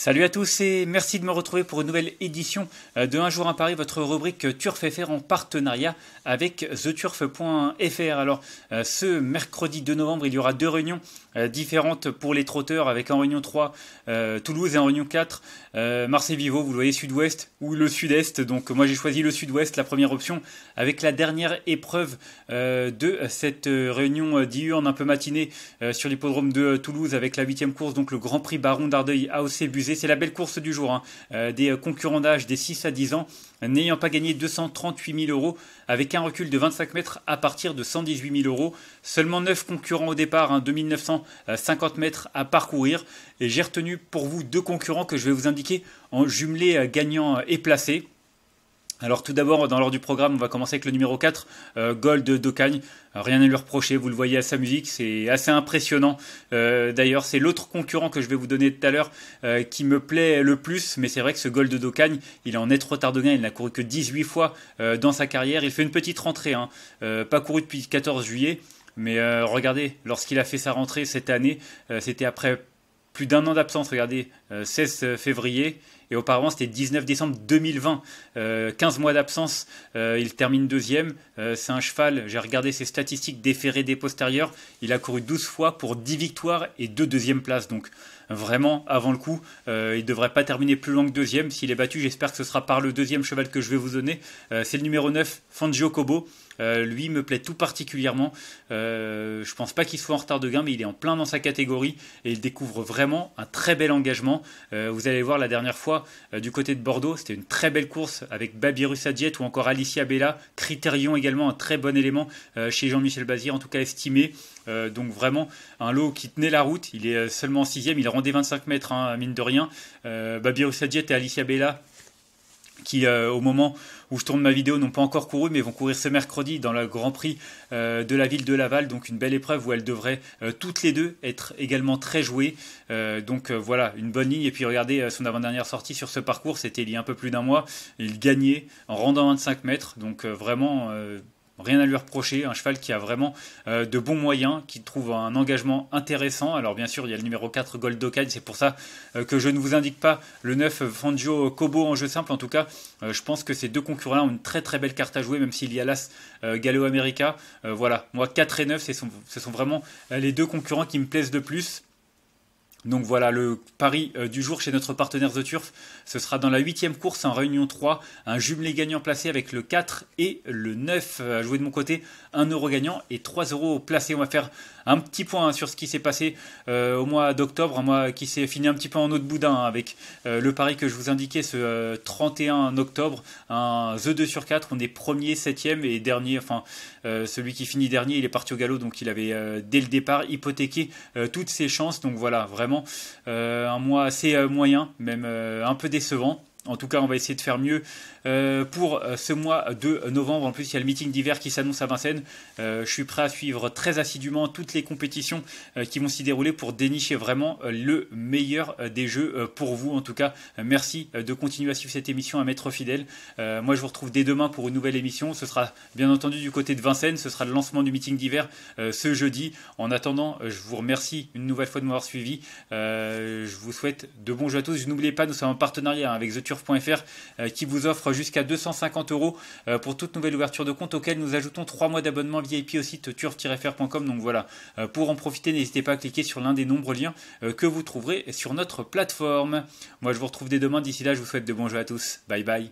Salut à tous et merci de me retrouver pour une nouvelle édition euh, de Un jour à Paris, votre rubrique Turf FR en partenariat avec theturf.fr. Alors euh, ce mercredi 2 novembre, il y aura deux réunions euh, différentes pour les trotteurs avec en réunion 3 Toulouse et en réunion 4 Marseille-Vivo, vous le voyez sud-ouest ou le sud-est. Donc moi j'ai choisi le sud-ouest, la première option, avec la dernière épreuve de cette réunion diurne un peu matinée sur l'hippodrome de Toulouse avec la huitième course, donc le Grand Prix Baron d'Ardeuil à Océbus c'est la belle course du jour. Hein. Euh, des euh, concurrents d'âge des 6 à 10 ans n'ayant pas gagné 238 000 euros avec un recul de 25 mètres à partir de 118 000 euros. Seulement 9 concurrents au départ, 2950 hein, mètres à parcourir. Et j'ai retenu pour vous deux concurrents que je vais vous indiquer en jumelé euh, gagnant et placé. Alors tout d'abord, dans l'ordre du programme, on va commencer avec le numéro 4, euh, Gold de Docagne. Rien à lui reprocher, vous le voyez à sa musique, c'est assez impressionnant. Euh, d'ailleurs, c'est l'autre concurrent que je vais vous donner tout à l'heure euh, qui me plaît le plus, mais c'est vrai que ce Gold de Docagne, il est en tard trop de gain, il n'a couru que 18 fois dans sa carrière, il fait une petite rentrée, hein. pas couru depuis le 14 juillet, mais regardez, lorsqu'il a fait sa rentrée cette année, c'était après plus d'un an d'absence, regardez, 16 euh, euh, février. Et auparavant, c'était 19 décembre 2020. 15 euh, mois d'absence, il termine deuxième. c'est un cheval, j'ai regardé ses statistiques déférées des postérieurs. Il a couru 12 fois pour 10 victoires et 2 deuxièmes places. Donc vraiment, avant le coup, il ne devrait pas terminer plus loin que deuxième. S'il est battu, j'espère que ce sera par le deuxième cheval que je vais vous donner. c'est le numéro 9, Fangio Kobo. lui me plaît tout particulièrement. je je pense pas qu'il soit en retard de gain, mais il est en plein dans sa catégorie et il découvre vraiment un très bel engagement. Euh, vous allez voir la dernière fois euh, du côté de Bordeaux, c'était une très belle course avec Babirus Sadiet ou encore Alicia Bella. Criterion également, un très bon élément euh, chez Jean-Michel Bazir, en tout cas estimé. donc vraiment un lot qui tenait la route. Il est seulement sixième, il rendait 25 mètres, à hein, mine de rien. Babirus Adjet et Alicia Bella qui, euh, au moment où je tourne ma vidéo, n'ont pas encore couru, mais vont courir ce mercredi dans le Grand Prix euh, de la ville de Laval. Donc une belle épreuve où elles devraient euh, toutes les deux être également très jouées. donc voilà, une bonne ligne. Et puis regardez son avant-dernière sortie sur ce parcours, c'était il y a un peu plus d'un mois. Il gagnait en rendant 25 mètres. Donc vraiment rien à lui reprocher. Un cheval qui a vraiment euh, de bons moyens, qui trouve un engagement intéressant. Alors bien sûr, il y a le numéro 4 Dokai, c'est pour ça euh, que je ne vous indique pas le 9 Fangio Kobo en jeu simple. En tout cas, euh, je pense que ces deux concurrents-là ont une très très belle carte à jouer, même s'il y a l'As Gallo America. voilà, moi 4 et 9, ce sont, ce sont vraiment les deux concurrents qui me plaisent le plus. Donc voilà le pari euh, du jour chez notre partenaire The Turf. Ce sera dans la huitième course en Réunion 3. Un jumelé gagnant placé avec le 4 et le 9 euh, à jouer de mon côté. 1 euro gagnant et 3 euros placé. On va faire un petit point hein, sur ce qui s'est passé euh, au mois d'octobre. Un mois qui s'est fini un petit peu en eau de boudin hein, avec le pari que je vous indiquais ce 31 octobre. Un The 2 sur 4. On est premier, septième et dernier. Enfin, celui qui finit dernier, il est parti au galop. Donc il avait dès le départ hypothéqué toutes ses chances. Donc voilà, vraiment euh, un mois assez euh, moyen, même euh, un peu décevant. En tout cas, on va essayer de faire mieux euh, pour euh, ce mois de novembre. En plus, il y a le meeting d'hiver qui s'annonce à Vincennes. Euh, je suis prêt à suivre très assidûment toutes les compétitions qui vont s'y dérouler pour dénicher vraiment le meilleur des jeux pour vous. En tout cas, merci de continuer à suivre cette émission, à m'être fidèle. moi, je vous retrouve dès demain pour une nouvelle émission. Ce sera bien entendu du côté de Vincennes. Ce sera le lancement du meeting d'hiver ce jeudi. En attendant, je vous remercie une nouvelle fois de m'avoir suivi. je vous souhaite de bons jeux à tous. N'oubliez pas, nous sommes en partenariat avec The euh, qui vous offre jusqu'à 250 euros euh, pour toute nouvelle ouverture de compte auquel nous ajoutons 3 mois d'abonnement VIP au site turf-fr.com. Donc voilà, euh, pour en profiter, n'hésitez pas à cliquer sur l'un des nombreux liens que vous trouverez sur notre plateforme. Moi je vous retrouve dès demain, d'ici là je vous souhaite de bons jeux à tous. Bye bye.